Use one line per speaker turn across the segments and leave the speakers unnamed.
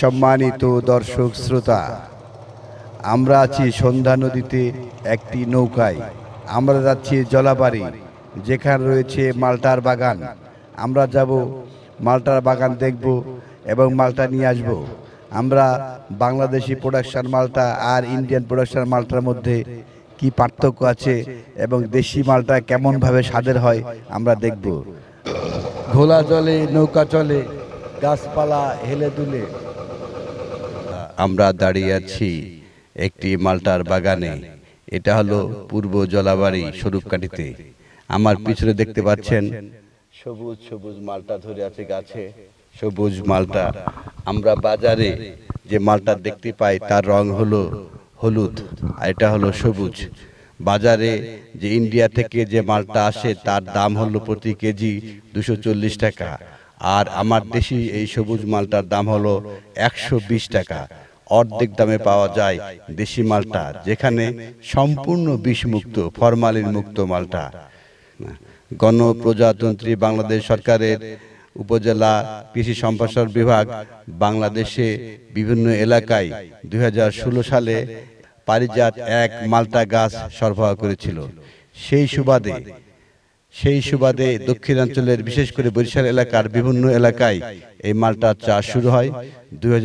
সম্মানিত দর্শক শ্রোতা আমরা আছি সন্ধ্যা নদীতে একটি নৌকায় আমরা যাচ্ছি জলাবাড়ি যেখানে রয়েছে মালটার বাগান আমরা যাব মালটার বাগান দেখব এবং মালটা নিয়ে আসব আমরা বাংলাদেশি প্রোডাকশান মালটা আর ইন্ডিয়ান প্রোডাকশান মালটার মধ্যে কি পার্থক্য আছে এবং দেশি মালটা কেমনভাবে স্বাদের হয় আমরা দেখব ঘোলা জলে নৌকা চলে গাছপালা হেলে দুলে আমরা দাঁড়িয়ে আছি একটি মালটার বাগানে এটা হলো পূর্ব জলাবাড়ি স্বরূপকাঠিতে আমার পিছনে দেখতে পাচ্ছেন সবুজ সবুজ মালটা ধরে আছে গাছে সবুজ মালটা আমরা বাজারে যে মালটা দেখতে পাই তার রং হলো হলুদ আর এটা হলো সবুজ বাজারে যে ইন্ডিয়া থেকে যে মালটা আসে তার দাম হলো প্রতি কেজি দুশো টাকা আর আমার দেশি এই সবুজ মালটার দাম হলো একশো টাকা অর্ধেক দামে পাওয়া যায় দেশি মালটা যেখানে সম্পূর্ণ বিষমুক্ত ফরমালিন মুক্ত মালটা গণপ্রজাতন্ত্রী বাংলাদেশ সরকারের উপজেলা কৃষি সম্প্রসার বিভাগ বাংলাদেশে বিভিন্ন এলাকায় দুই সালে পারিজাত এক মালটা গাছ সরবরাহ করেছিল সেই সুবাদে সেই সুবাদে দক্ষিণাঞ্চলের বিশেষ করে বরিশাল এলাকার বিভিন্ন এলাকায় এই মালটার চাষ শুরু হয় দুই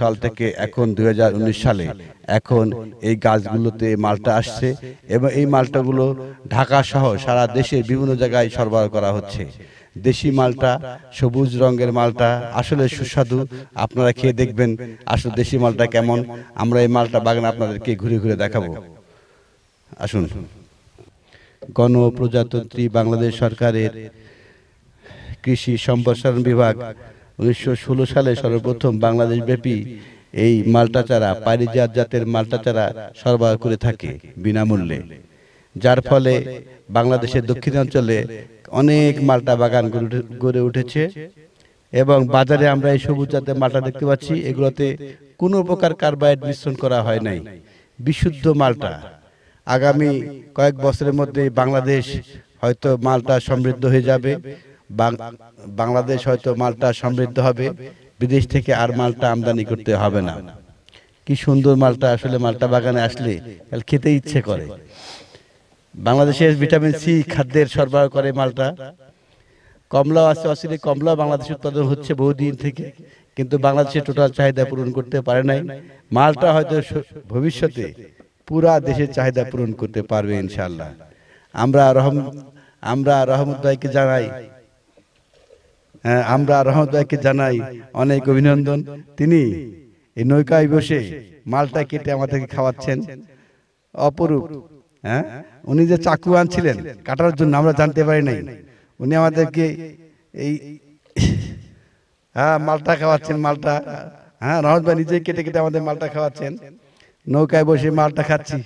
সাল থেকে এখন দুই সালে এখন এই গাছগুলোতে মালটা আসছে এবং এই মালটাগুলো ঢাকা সহ সারা দেশের বিভিন্ন জায়গায় সরবরাহ করা হচ্ছে দেশি মালটা সবুজ রঙের মালটা আসলে সুস্বাদু আপনারা খেয়ে দেখবেন আসলে দেশি মালটা কেমন আমরা এই মালটা বাগানে আপনাদেরকে ঘুরে ঘুরে দেখাবো আসুন গণপ্রজাতন্ত্রী বাংলাদেশ সরকারের
কৃষি সম্প্রসারণ বিভাগ উনিশশো সালে সর্বপ্রথম বাংলাদেশ ব্যাপী এই মাল্টা চারা পারিজাত জাতের
মাল্টা চারা সরবরাহ করে থাকে বিনামূল্যে যার ফলে বাংলাদেশের দক্ষিণাঞ্চলে অনেক মাল্টা বাগান গড়ে উঠেছে এবং বাজারে আমরা এই সবুজ জাতের মাল্টা দেখতে পাচ্ছি এগুলোতে কোনো প্রকার কার্বাইড মিশ্রণ করা হয় নাই বিশুদ্ধ মাল্টা আগামী কয়েক বছরের মধ্যে বাংলাদেশ হয়তো মালটা সমৃদ্ধ হয়ে যাবে বাংলাদেশ হয়তো মালটা সমৃদ্ধ হবে বিদেশ থেকে আর মালটা আমদানি করতে হবে না কি সুন্দর মালটা আসলে মালটা বাগানে আসলে খেতে ইচ্ছে করে বাংলাদেশের ভিটামিন সি খাদ্যের সরবরাহ করে মালটা কমলাও আছে আসলে কমলা বাংলাদেশে উৎপাদন হচ্ছে বহুদিন থেকে কিন্তু বাংলাদেশে টোটাল চাহিদা পূরণ করতে পারে নাই মালটা হয়তো ভবিষ্যতে পুরা দেশের চাহিদা পূরণ করতে পারবে ইনশাল্লাহ আমরা রহম আমরা রহমত ভাইকে জানাই হ্যাঁ, আমরা রহমত ভাইকে জানাই অনেক অভিনন্দন তিনি এই নৌকায় বসে মালটা কেটে আমাদেরকে খাওয়াচ্ছেন অপরূপ হ্যাঁ উনি যে চাকু আনছিলেন কাটার জন্য আমরা জানতে পারি নাই উনি আমাদেরকে এই হ্যাঁ মালটা খাওয়াচ্ছেন মালটা হ্যাঁ রহমত ভাই নিজে কেটে কেটে আমাদের মালটা খাওয়াচ্ছেন নৌকায় বসে মালটা খাচ্ছি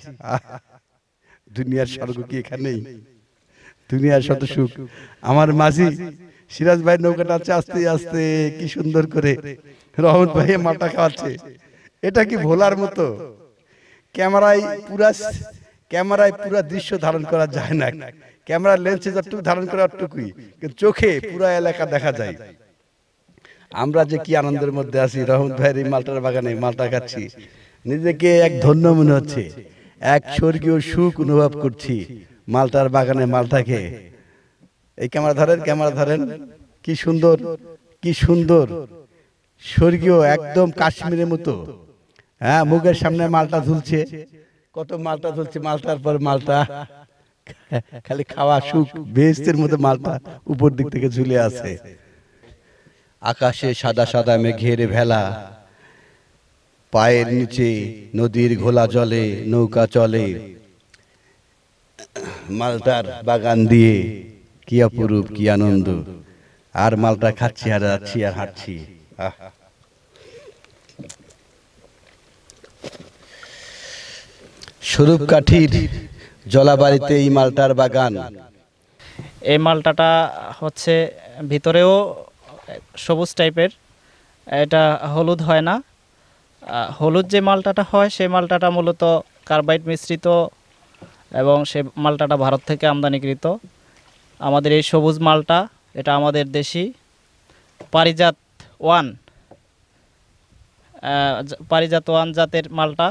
দুনিয়ার স্বর্গ কি এখানেই দুনিয়ার শত সুখ আমার মাঝি সিরাজ ভাই নৌকাটা আছে আস্তে আস্তে কি সুন্দর করে রহমত ভাই মালটা খাওয়াচ্ছে এটা কি ভোলার মতো ক্যামেরায় পুরা ক্যামেরায় পুরা দৃশ্য ধারণ করা যায় না ক্যামেরার লেন্সে যতটুকু ধারণ করা অতটুকুই চোখে পুরা এলাকা দেখা যায় আমরা যে কি আনন্দের মধ্যে আছি রহমত ভাইয়ের এই মালটার বাগানে মালটা খাচ্ছি নিজেকে এক ধন্য মনে হচ্ছে এক স্বর্গীয় সুখ অনুভব করছি মালটার বাগানে মালটাকে এই ক্যামেরা ধরেন ক্যামেরা ধরেন কি সুন্দর কি সুন্দর স্বর্গীয় একদম কাশ্মীরের মতো হ্যাঁ মুখের সামনে মালটা ঝুলছে কত মালটা ঝুলছে মালটার পর মালটা খালি খাওয়া সুখ বেহস্তের মতো মালটা উপর দিক থেকে ঝুলে আছে আকাশে সাদা সাদা মেঘের ভেলা পায়ের নিচে নদীর ঘোলা জলে নৌকা চলে মালটার বাগান দিয়ে কি অপরূপ কি আনন্দ আর মালটা খাচ্ছি আর যাচ্ছি আর হাঁটছি আহ স্বরূপ কাঠির জলাবাড়িতে এই মালটার বাগান
এই মালটাটা হচ্ছে ভিতরেও সবুজ টাইপের এটা হলুদ হয় না হলুদ যে মালটাটা হয় সে মালটাটা মূলত কার্বাইড মিশ্রিত এবং সে মালটাটা ভারত থেকে আমদানিকৃত আমাদের এই সবুজ মালটা এটা আমাদের দেশি পারিজাত ওয়ান পারিজাত ওয়ান জাতের মালটা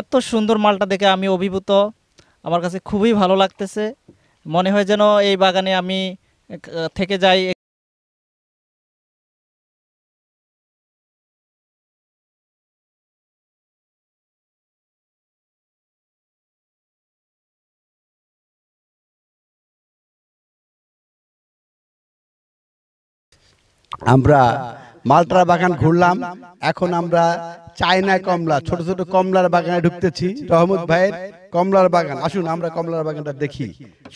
এত সুন্দর মালটা
দেখে আমি অভিভূত আমার কাছে খুবই ভালো লাগতেছে মনে হয় যেন এই বাগানে আমি থেকে যাই
আমরা মালটার বাগান ঘুরলাম এখন আমরা চায়না কমলা ছোট ছোট কমলার বাগানে ঢুকতেছি রহমত ভাইয়ের কমলার বাগান আসুন আমরা কমলার বাগানটা দেখি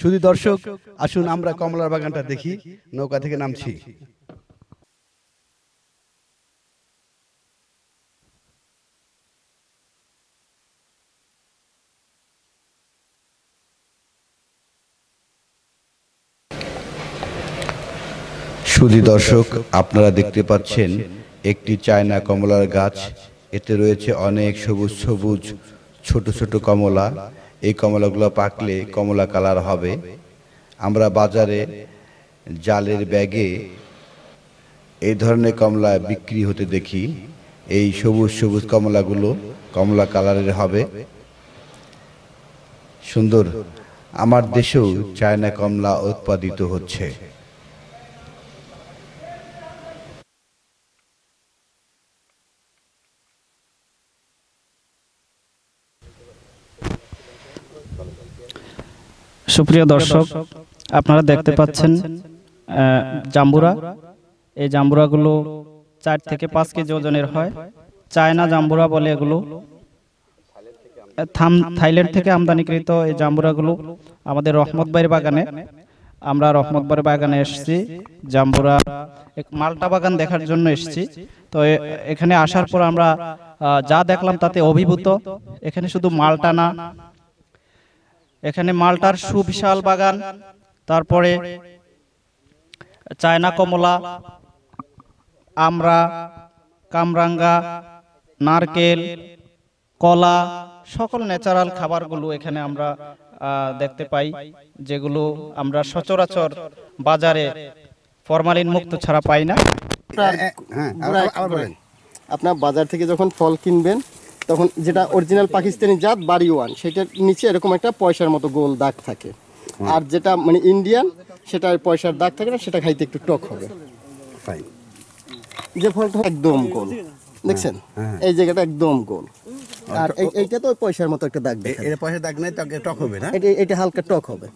শুধু দর্শক আসুন আমরা কমলার বাগানটা দেখি নৌকা থেকে নামছি সুধী দর্শক আপনারা দেখতে পাচ্ছেন একটি চায়না কমলার গাছ এতে রয়েছে অনেক সবুজ সবুজ ছোট ছোট কমলা এই কমলাগুলো পাকলে কমলা কালার হবে আমরা বাজারে জালের ব্যাগে এই ধরনের কমলা বিক্রি হতে দেখি এই সবুজ সবুজ কমলাগুলো কমলা কালারের হবে সুন্দর আমার দেশেও চায়না কমলা উৎপাদিত হচ্ছে
সুপ্রিয় দর্শক আপনারা দেখতে পাচ্ছেন জাম্বুরা এই জাম্বুরাগুলো চার থেকে পাঁচ কেজি ওজনের হয় চায়না জাম্বুরা বলে এগুলো থাম থাইল্যান্ড থেকে আমদানিকৃত এই জাম্বুরাগুলো আমাদের রহমতবাড়ির বাগানে আমরা রহমতবাড়ি বাগানে এসেছি জাম্বুরা মালটা বাগান দেখার জন্য এসেছি তো এখানে আসার পর আমরা যা দেখলাম তাতে অভিভূত এখানে শুধু মালটা না এখানে মালটার সুবিশাল বাগান তারপরে চায়না কমলা আমরা কামরাঙ্গা নারকেল কলা সকল ন্যাচারাল খাবারগুলো এখানে আমরা দেখতে পাই যেগুলো আমরা সচরাচর বাজারে ফরমালিন মুক্ত ছাড়া পাই না হ্যাঁ, হ্যাঁ,
আপনার বাজার থেকে যখন ফল কিনবেন তখন যেটা অরিজিনাল পাকিস্তানি জাত বাড়ি ওয়ান সেটার নিচে এরকম একটা পয়সার মতো গোল দাগ থাকে আর যেটা মানে ইন্ডিয়ান সেটার পয়সার দাগ থাকে না সেটা খাইতে একটু টক হবে যে ফলটা একদম গোল
দেখছেন হ্যাঁ, হ্যাঁ।
এই জায়গাটা একদম গোল আর এইটা তো পয়সার মতো একটা দাগ দেখা পয়সার দাগ নাই টক হবে না এটা এটা হালকা টক হবে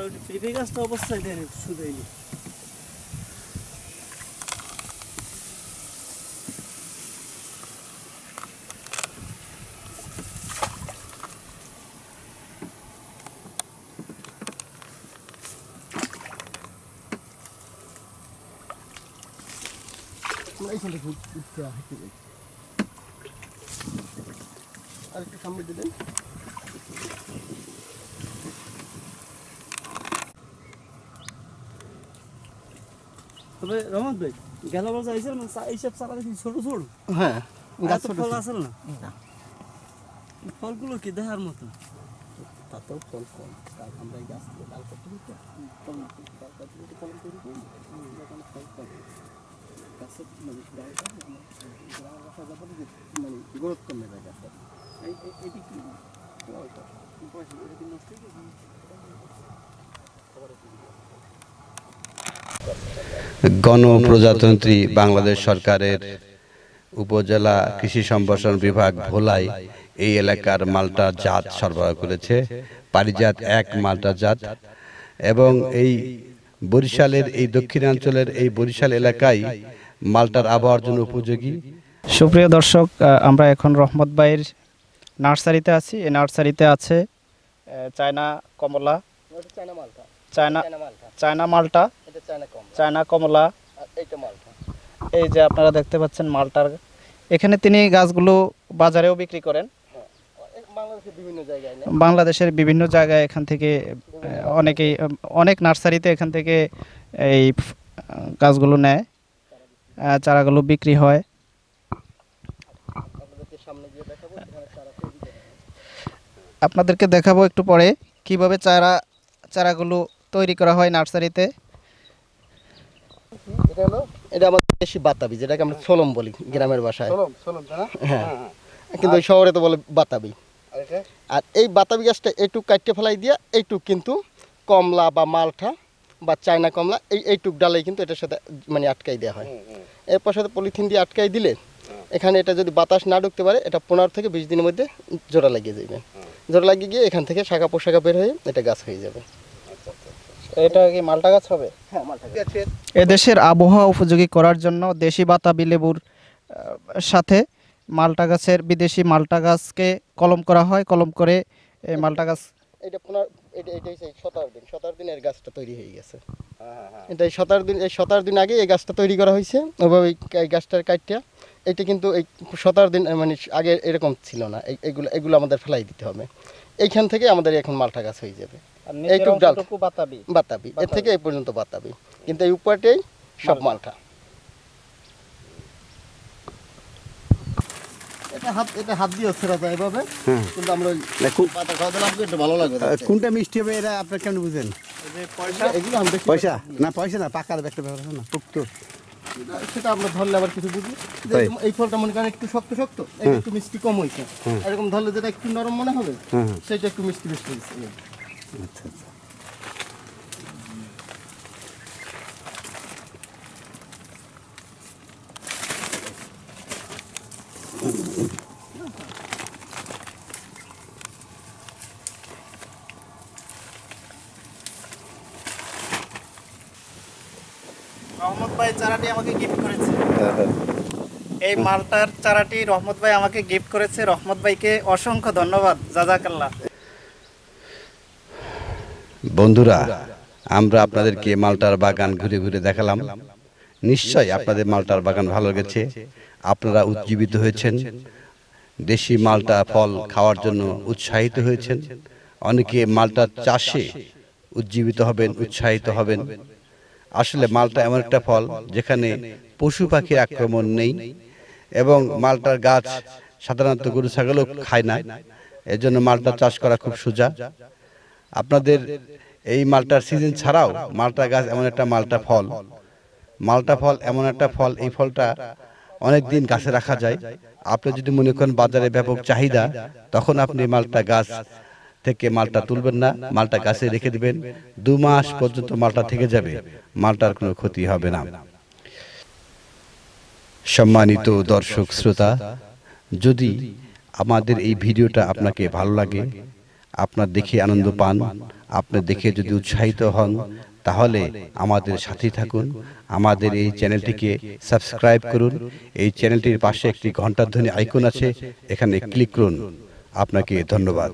আর ওই পেঁপে গাছটা অবস্থায় দেখেন শুধাইনি
এইখানটা আরেকটা সামনে দিলেন
তবে রহমত ভাই গেল বছর আইসেল মানে এইসব চারা দেখি ছোট ছোট হ্যাঁ গাছ ফল আসল না
ফলগুলো কি দেখার মতো তাতেও ফল কম কারণ আমরা এই গাছ থেকে ডাল করতে দিতে কলম ডাল করতে দিতে কলম তৈরি করি যখন ফল পাবে গাছের মানে ডালটা রাখা যাবে মানে গ্রোথ কমে যায় গাছটা এটি কি নষ্ট হয়ে যাবে
গণপ্রজাতন্ত্রী বাংলাদেশ সরকারের উপজেলা কৃষি সম্প্রসারণ বিভাগ ভোলাই এই এলাকার মালটা জাত সরবরাহ করেছে পারিজাত এক মালটা জাত এবং এই বরিশালের এই দক্ষিণাঞ্চলের এই বরিশাল এলাকায় মালটার আবহাওয়ার জন্য উপযোগী
সুপ্রিয় দর্শক আমরা এখন রহমত ভাইয়ের নার্সারিতে আছি এই নার্সারিতে আছে চায়না কমলা চায়না মালটা চায়না চায়না মালটা চায়না কমলা এই যে আপনারা দেখতে পাচ্ছেন মালটার এখানে তিনি গাছগুলো বাজারেও বিক্রি করেন হ্যাঁ, বাংলাদেশের বিভিন্ন জায়গায় এখান থেকে অনেকেই অনেক নার্সারিতে এখান থেকে এই গাছগুলো নেয় চারাগুলো বিক্রি হয় আপনাদেরকে দেখাবো একটু পরে কিভাবে চারা চারাগুলো তৈরি করা হয় নার্সারিতে
এটা আমাদের দেশি বাতাবি যেটাকে আমরা বলি গ্রামের ভাষায় হ্যাঁ। হ্যাঁ, হ্যাঁ। কিন্তু শহরে তো বলে বাতাবি আর এই বাতাবি গাছটা কাটতে ফেলাই দিয়া কিন্তু কমলা বা মালঠা বা চায়না কমলা এই এইটুক ডালেই কিন্তু এটার সাথে মানে আটকাই দেওয়া হয় এরপর সাথে পলিথিন দিয়ে আটকাই দিলে এখানে এটা যদি বাতাস না ঢুকতে পারে এটা পনেরো থেকে বিশ দিনের মধ্যে জোড়া লাগিয়ে যাবে জোড়া লাগিয়ে গিয়ে এখান থেকে শাখা পোশাখা বের হয়ে এটা
গাছ হয়ে যাবে এটা কি মালটা গাছ হবে হ্যাঁ মালটা গাছ এদেশের আবহাওয়া উপযোগী করার জন্য দেশি বাতাবি লেবুর সাথে মালটা গাছের বিদেশি মালটা গাছকে কলম করা হয় কলম করে এই মালটা গাছ
এটা পুনর এটা এটাই সেই সতেরো দিন গাছটা তৈরি হয়ে গেছে হ্যাঁ, হ্যাঁ, হ্যাঁ।
এটা এই সতেরো দিন এই সতেরো দিন আগে
এই গাছটা তৈরি করা হয়েছে ওভাবে এই গাছটার কাঠটা এটা কিন্তু এই সতেরো দিন মানে আগে এরকম ছিল না এইগুলো এগুলো আমাদের ফেলাই দিতে হবে এইখান থেকে আমাদের এখন মালটা গাছ হয়ে যাবে এইটুক ডাল বাতাবি এর থেকে এই পর্যন্ত বাতাবি কিন্তু এই উপাটেই সব মালটা সেটা আমরা ধরলে আবার কিছু বুঝি এই ফলটা মনে করেন একটু শক্ত শক্ত হ্যাঁ। একটু মিষ্টি কম হয়েছে হ্যাঁ। এরকম ধরলে যেটা একটু নরম মনে হবে হ্যাঁ, সেটা একটু মিষ্টি মিষ্টি আচ্ছা,
আচ্ছা।
রহমত ভাই চারাটি আমাকে গিফট
করেছে হ্যাঁ, হ্যাঁ।
এই মালটার চারাটি রহমত ভাই আমাকে গিফট করেছে রহমত ভাইকে অসংখ্য ধন্যবাদ জাজাকাল্লা
বন্ধুরা আমরা আপনাদেরকে মালটার বাগান ঘুরে ঘুরে দেখালাম নিশ্চয় আপনাদের মালটার বাগান ভালো গেছে আপনারা উজ্জীবিত হয়েছেন দেশি মালটা ফল খাওয়ার জন্য উৎসাহিত হয়েছেন অনেকে মালটা চাষে উজ্জীবিত হবেন উৎসাহিত হবেন আসলে মালটা এমন একটা ফল যেখানে পশু পাখির আক্রমণ নেই এবং মালটার গাছ সাধারণত গরু ছাগলও খায় না এজন্য মালটা চাষ করা খুব সোজা আপনাদের এই মালটার সিজন ছাড়াও মালটা গাছ এমন একটা মালটা ফল মালটা ফল এমন একটা ফল এই ফলটা অনেক দিন গাছে রাখা যায় আপনি যদি মনে করেন বাজারে ব্যাপক চাহিদা তখন আপনি মালটা গাছ থেকে মালটা তুলবেন না মালটা গাছে রেখে দেবেন দু মাস পর্যন্ত মালটা থেকে যাবে মালটার কোনো ক্ষতি হবে না সম্মানিত দর্শক শ্রোতা যদি আমাদের এই ভিডিওটা আপনাকে ভালো লাগে আপনার দেখে আনন্দ পান আপনি দেখে যদি উৎসাহিত হন তাহলে আমাদের সাথে থাকুন আমাদের এই চ্যানেলটিকে সাবস্ক্রাইব করুন এই চ্যানেলটির পাশে একটি ধ্বনি আইকন আছে এখানে ক্লিক করুন আপনাকে ধন্যবাদ